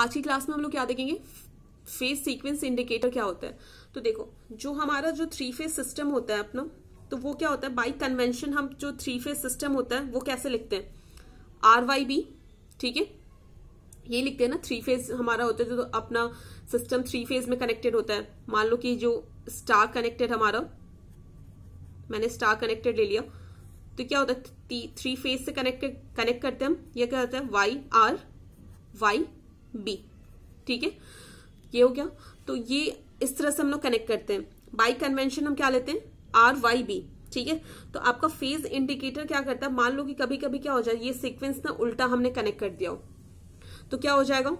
आज की क्लास में हम लोग क्या देखेंगे फेज सीक्वेंस इंडिकेटर क्या होता है तो देखो जो हमारा जो थ्री फेज सिस्टम होता है अपना तो वो क्या होता है बाई कन्वेंशन हम जो थ्री फेज सिस्टम होता है वो कैसे लिखते हैं आर वाई बी ठीक है ये लिखते हैं ना थ्री फेज हमारा होता है जो अपना सिस्टम थ्री फेज में कनेक्टेड होता है मान लो कि जो स्टार कनेक्टेड हमारा मैंने स्टार कनेक्टेड ले लिया तो क्या होता है थ्री फेज से कनेक्टेड कनेक्ट करते हैं हम यह क्या होता है वाई आर वाई बी ठीक है ये हो गया तो ये इस तरह से हम लोग कनेक्ट करते हैं बाई कन्वेंशन हम क्या लेते हैं आर वाई बी ठीक है तो आपका फेज इंडिकेटर क्या करता है मान लो कि कभी कभी क्या हो जाए ये सीक्वेंस ना उल्टा हमने कनेक्ट कर दिया हो तो क्या हो जाएगा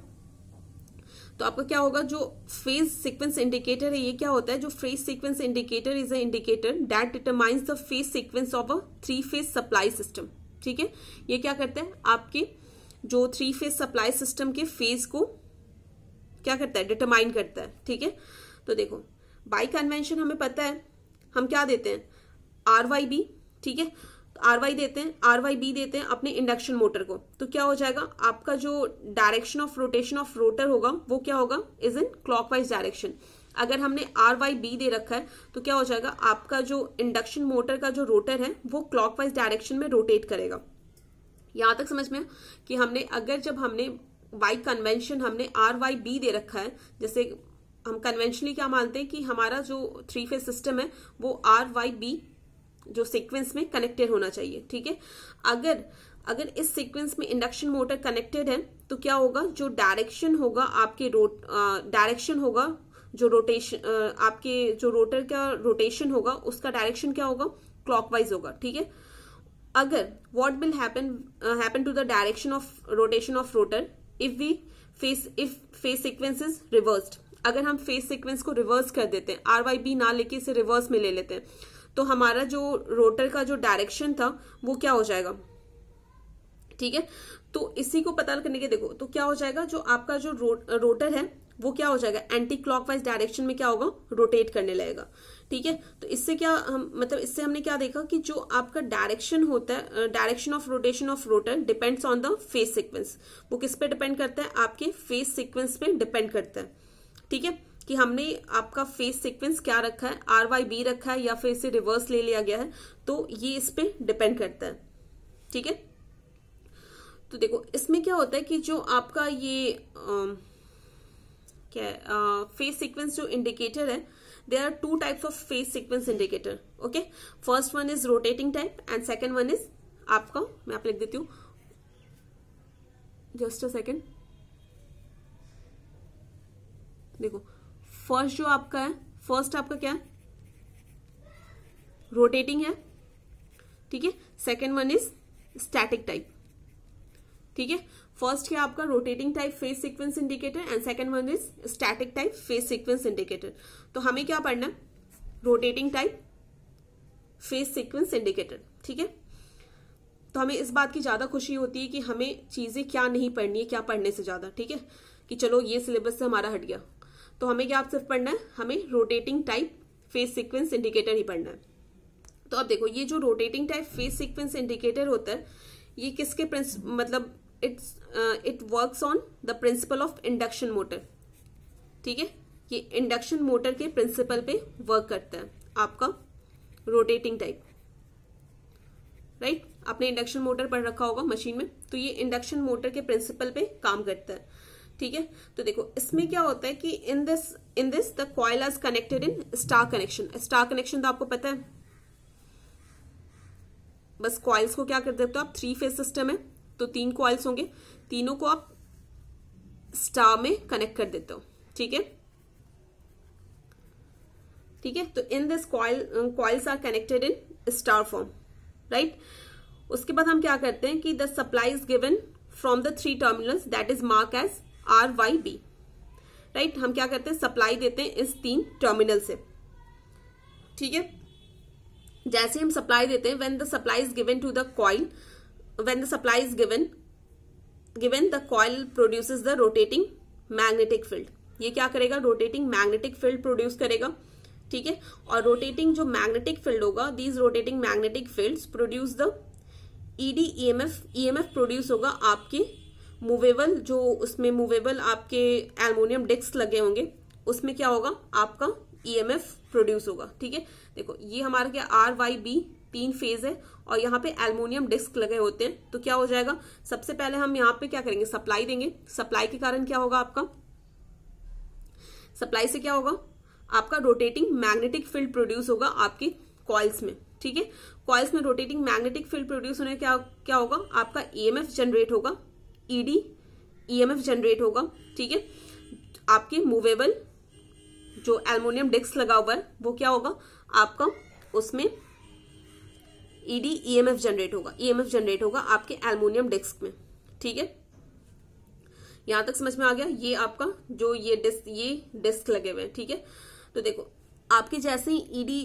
तो आपका क्या होगा जो फेज सीक्वेंस इंडिकेटर है ये क्या होता है जो phase sequence indicator is a indicator that determines the phase sequence of a three phase supply system ठीक है ये क्या करता है आपके जो थ्री फेज सप्लाई सिस्टम के फेज को क्या करता है डिटरमाइन करता है ठीक है तो देखो बाई कन्वेंशन हमें पता है हम क्या देते हैं आर वाई बी ठीक है आर तो वाई देते हैं आर वाई बी देते हैं अपने इंडक्शन मोटर को तो क्या हो जाएगा आपका जो direction of rotation of rotor होगा वो क्या होगा इज इन क्लॉकवाइज डायरेक्शन अगर हमने आर वाई बी दे रखा है तो क्या हो जाएगा आपका जो इंडक्शन मोटर का जो रोटर है वो क्लॉकवाइज डायरेक्शन में रोटेट करेगा यहां तक समझ में कि हमने अगर जब हमने वाई कन्वेंशन हमने आर वाई बी दे रखा है जैसे हम कन्वेंशनली क्या मानते हैं कि हमारा जो थ्री फेज सिस्टम है वो आर वाई बी जो सीक्वेंस में कनेक्टेड होना चाहिए ठीक है अगर अगर इस सीक्वेंस में इंडक्शन मोटर कनेक्टेड है तो क्या होगा जो डायरेक्शन होगा आपके रोट डायरेक्शन होगा जो रोटेशन आपके जो रोटर का रोटेशन होगा उसका डायरेक्शन क्या होगा क्लॉकवाइज होगा ठीक है अगर what will happen to the direction of rotation of rotor if we phase if phase sequence is sequence अगर हम फेस सिक्वेंस को रिवर्स कर देते हैं आर वाई बी ना लेके इसे रिवर्स में ले लेते हैं तो हमारा जो रोटर का जो डायरेक्शन था वो क्या हो जाएगा ठीक है तो इसी को पता करने के देखो तो क्या हो जाएगा जो आपका जो रो, रोटर है वो क्या हो जाएगा एंटी क्लॉकवाइज डायरेक्शन में क्या होगा रोटेट करने लगेगा ठीक है तो इससे क्या हम मतलब इससे हमने क्या देखा कि जो आपका डायरेक्शन होता है direction of rotation of rotor depends on the phase sequence वो किस पे डिपेंड करता है आपके फेस सीक्वेंस पे डिपेंड करता है ठीक है कि हमने आपका फेस सीक्वेंस क्या रखा है आर वाई बी रखा है या फिर इसे रिवर्स ले लिया गया है तो ये इस पर डिपेंड करता है ठीक है तो देखो इसमें क्या होता है कि जो आपका ये आ, क्या फेस सिक्वेंस जो इंडिकेटर है there are two types of phase sequence indicator okay first one is rotating type and second one is आपका मैं आप लिख देती हूं जस्ट अ सेकेंड देखो फर्स्ट जो आपका है फर्स्ट आपका क्या है रोटेटिंग है ठीक है second one is static type ठीक है फर्स्ट है आपका rotating type phase sequence indicator and second one is static type phase sequence indicator तो हमें क्या पढ़ना है rotating type phase sequence indicator ठीक है तो हमें इस बात की ज्यादा खुशी होती है कि हमें चीजें क्या नहीं पढ़नी है क्या पढ़ने से ज्यादा ठीक है कि चलो ये सिलेबस से हमारा हट गया तो हमें क्या आप सिर्फ पढ़ना है हमें rotating type phase sequence indicator ही पढ़ना है तो अब देखो ये जो rotating type phase sequence indicator होता है ये किसके मतलब it's it works on the principle of induction motor ठीक है ये इंडक्शन मोटर के प्रिंसिपल पे वर्क करता है आपका रोटेटिंग टाइप राइट आपने इंडक्शन मोटर पढ़ रखा होगा मशीन में तो ये इंडक्शन मोटर के प्रिंसिपल पे काम करता है ठीक है तो देखो इसमें क्या होता है कि in this in this the coil is connected in star connection star connection तो आपको पता है बस कॉयल्स को क्या कर देते हो आप थ्री फेज सिस्टम है तो तीन कॉइल्स होंगे तीनों को आप स्टार में कनेक्ट कर देते हो ठीक है ठीक है तो in this coil coils are connected in star form right उसके बाद हम क्या करते हैं कि the supply is given from the three terminals that is mark as R Y B right हम क्या करते हैं सप्लाई देते हैं इस तीन टर्मिनल से ठीक है जैसे हम सप्लाई देते हैं when the supply is given to the coil when the supply is given given the coil produces the rotating magnetic field ये क्या करेगा रोटेटिंग मैग्नेटिक फील्ड प्रोड्यूस करेगा ठीक है और रोटेटिंग जो मैग्नेटिक फील्ड होगा these rotating magnetic fields produce the ED EMF EMF produce होगा आपके मूवेबल जो उसमें मूवेबल आपके एल्मोनियम डिस्क लगे होंगे उसमें क्या होगा आपका ईएमएफ e प्रोड्यूस होगा ठीक है देखो ये हमारा क्या आर वाई बी तीन फेज है और यहाँ पे एल्मोनियम डिस्क लगे होते हैं तो क्या हो जाएगा सबसे पहले हम यहाँ पे क्या करेंगे सप्लाई देंगे सप्लाई के कारण क्या होगा आपका सप्लाई से क्या होगा आपका रोटेटिंग मैग्नेटिक फील्ड प्रोड्यूस होगा आपके कॉइल्स में ठीक है कॉइल्स में रोटेटिंग मैग्नेटिक फील्ड प्रोड्यूस होने क्या क्या होगा आपका ईएमएफ जनरेट होगा ईडी ईएमएफ जनरेट होगा ठीक है आपके मूवेबल जो एल्मोनियम डिस्क लगा हुआ है वो क्या होगा आपका उसमें ईडी ईएमएफ जनरेट होगा ईएमएफ जनरेट होगा आपके एल्मोनियम डिस्क में ठीक है यहां तक समझ में आ गया ये आपका जो ये डिस्क ये डिस्क लगे हुए हैं ठीक है तो देखो आपके जैसे ही ED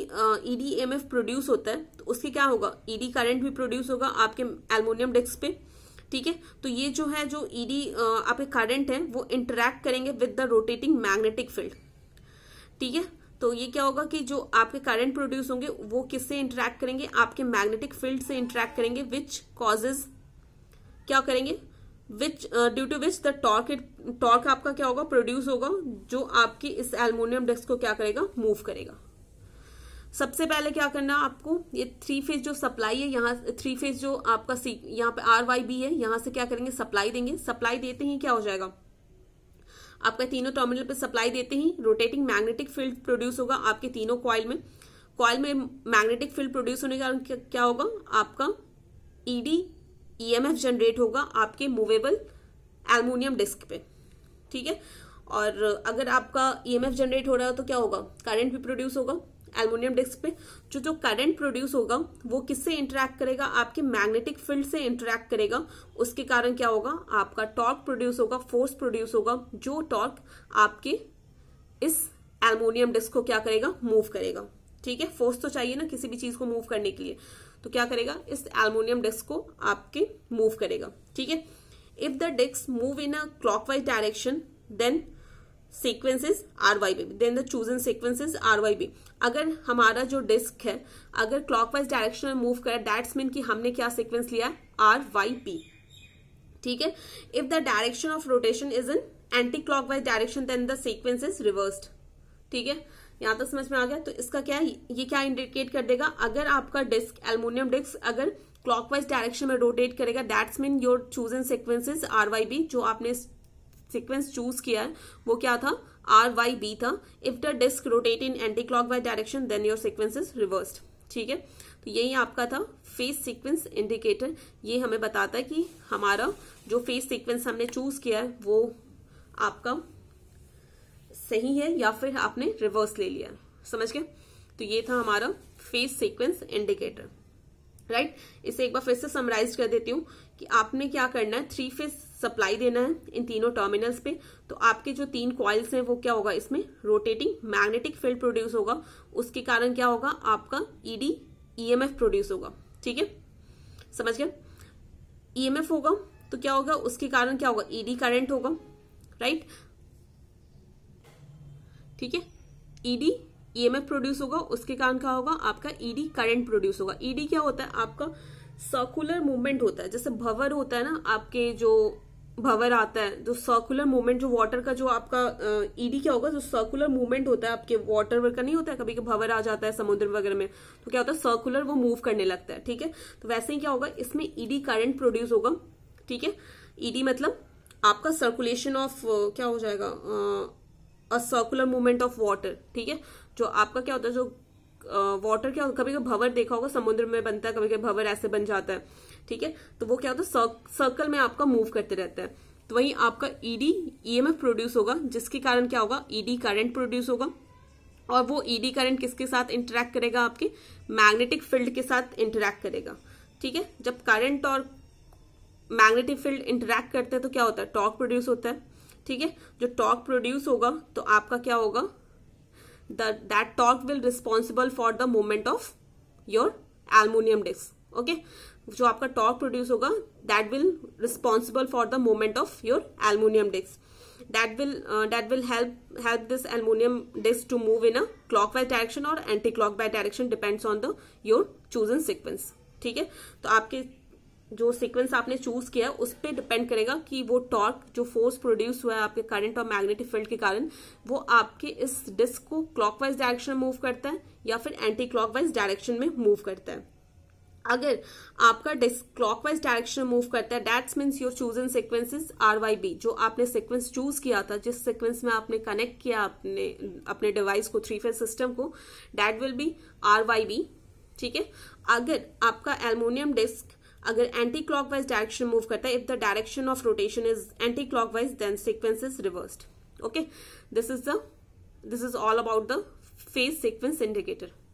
ED M F produce होता है तो उसके क्या होगा ईडी करंट भी प्रोड्यूस होगा आपके एल्मोनियम डिस्क पे ठीक है तो ये जो है जो ईडी आपके करंट है वो इंटरेक्ट करेंगे with the rotating magnetic field ठीक है तो ये क्या होगा कि जो आपके करंट प्रोड्यूस होंगे वो किससे इंटरेक्ट करेंगे आपके मैग्नेटिक फील्ड से इंटरेक्ट करेंगे विच कॉजेज क्या करेंगे which due to which the torque torque आपका क्या होगा प्रोड्यूस होगा जो आपकी इस एल्यूमिनियम डिस्क को क्या करेगा मूव करेगा सबसे पहले क्या करना आपको ये थ्री फेज जो सप्लाई है यहाँ थ्री फेज जो आपका सी यहाँ पे आर वाई बी है यहां से क्या करेंगे सप्लाई देंगे सप्लाई देते ही क्या हो जाएगा आपका तीनों टर्मिनल पर सप्लाई देते ही रोटेटिंग मैग्नेटिक फील्ड प्रोड्यूस होगा आपके तीनों कॉयल में कॉयल में मैग्नेटिक फील्ड प्रोड्यूस होने के कारण क्या होगा आपका ईडी ईएमएफ जनरेट होगा आपके मूवेबल एल्यूमिनियम डिस्क पे ठीक है और अगर आपका ईएमएफ e जनरेट हो रहा है तो क्या होगा करंट भी प्रोड्यूस होगा एल्मोनियम डिस्क पे जो जो करंट प्रोड्यूस होगा वो किससे इंटरेक्ट करेगा आपके मैग्नेटिक फील्ड से इंटरेक्ट करेगा उसके कारण क्या होगा आपका टॉर्क प्रोड्यूस होगा फोर्स प्रोड्यूस होगा जो टॉर्क आपके इस एल्मोनियम डिस्क को क्या करेगा मूव करेगा ठीक है फोर्स तो चाहिए ना किसी भी चीज को मूव करने के लिए तो क्या करेगा इस एल्मोनियम डिस्क को आपके मूव करेगा ठीक है if the disc move in a clockwise direction then sequences R Y B then the chosen sequences R Y B अगर हमारा जो डिस्क है अगर क्लॉकवाइज डायरेक्शन में मूव करें डेट्स मीन कि हमने क्या सीक्वेंस लिया आर वाई पी ठीक है if the direction of rotation is in clock wise direction then the sequence is reversed ठीक है यहां तक तो समझ में आ गया तो इसका क्या ये क्या इंडिकेट कर देगा अगर आपका डिस्क एल्यूमिनियम डिस्क अगर क्लॉकवाइज डायरेक्शन में रोटेट करेगा that's mean your chosen sequences R Y B जो आपने सीक्वेंस चूज किया है वो क्या था आर वाई बी था if the disc rotate in anticlockwise direction then your sequence is reversed ठीक है तो यही आपका था फेस सीक्वेंस इंडिकेटर ये हमें बताता है कि हमारा जो फेस सीक्वेंस हमने चूज किया है वो आपका सही है या फिर आपने रिवर्स ले लिया समझ गए तो ये था हमारा फेस सीक्वेंस इंडिकेटर राइट इसे एक बार फिर से समराइज कर देती हूँ कि आपने क्या करना है थ्री फेस सप्लाई देना है इन तीनों टर्मिनल्स पे तो आपके जो तीन कॉइल्स हैं वो क्या होगा इसमें रोटेटिंग मैग्नेटिक फील्ड प्रोड्यूस होगा उसके कारण क्या होगा आपका ईडी ईएमएफ प्रोड्यूस होगा ठीक है समझ गया ईएमएफ e होगा तो क्या होगा उसके कारण क्या होगा ईडी e करंट होगा राइट ठीक है ईडी ईएमएफ प्रोड्यूस होगा उसके कारण क्या होगा आपका ईडी करंट प्रोड्यूस होगा ईडी e क्या होता है आपका सर्कुलर मूवमेंट होता है जैसे भवर होता है ना आपके जो भवर आता है जो सर्कुलर मूवमेंट जो वाटर का जो आपका ईडी e क्या होगा जो सर्कुलर मूवमेंट होता है आपके वाटर का नहीं होता है कभी भवर आ जाता है समुद्र वगैरह में तो क्या होता है सर्कुलर वो मूव करने लगता है ठीक है तो वैसे ही क्या होगा इसमें ईडी करंट प्रोड्यूस होगा ठीक है ईडी e मतलब आपका सर्कुलेशन ऑफ क्या हो जाएगा a circular movement of water ठीक है जो आपका क्या होता है जो वाटर क्या कभी कभी भवर देखा होगा समुद्र में बनता है कभी कभी भवर ऐसे बन जाता है ठीक है तो वो क्या होता है सर्कल में आपका मूव करते रहता है तो वहीं आपका ईडी ईएमएफ प्रोड्यूस होगा जिसके कारण क्या होगा ईडी करंट प्रोड्यूस होगा और वो ईडी e करंट किसके साथ इंटरेक्ट करेगा आपके मैग्नेटिक फील्ड के साथ इंटरेक्ट करेगा ठीक है जब करंट और मैग्नेटिक फील्ड इंटरेक्ट करते हैं तो क्या होता है टॉर्क प्रोड्यूस होता है ठीक है जो टॉर्क प्रोड्यूस होगा तो आपका क्या होगा that torque will responsible for the movement of your aluminium disc okay जो आपका टॉर्क प्रोड्यूस होगा that will responsible for the movement of your aluminium disc that will uh, help help this help disc to move in a clockwise wise डायरेक्शन और or by direction depends on the your your chosen sequence ठीक है तो आपके जो sequence आपने choose किया उस पर डिपेंड करेगा कि वो टॉर्क जो फोर्स प्रोड्यूस हुआ है आपके करंट और मैग्नेटिक फील्ड के कारण वो आपके इस डिस्क को क्लॉकवाइज डायरेक्शन में मूव करता है या फिर एंटी क्लॉकवाइज डायरेक्शन में मूव करता है अगर आपका डिस्क क्लॉकवाइज डायरेक्शन मूव करता है that's means your chosen is R Y B जो आपने सिक्वेंस चूज किया था जिस सिक्वेंस में आपने कनेक्ट किया अपने अपने डिवाइस को थ्री फेज सिस्टम को that will be R Y B ठीक है अगर आपका एल्मोनियम डिस्क अगर एंटी क्लॉकवाइज डायरेक्शन मूव करता है if the direction of rotation is anticlockwise then sequence is reversed okay this is the this is all about the phase sequence indicator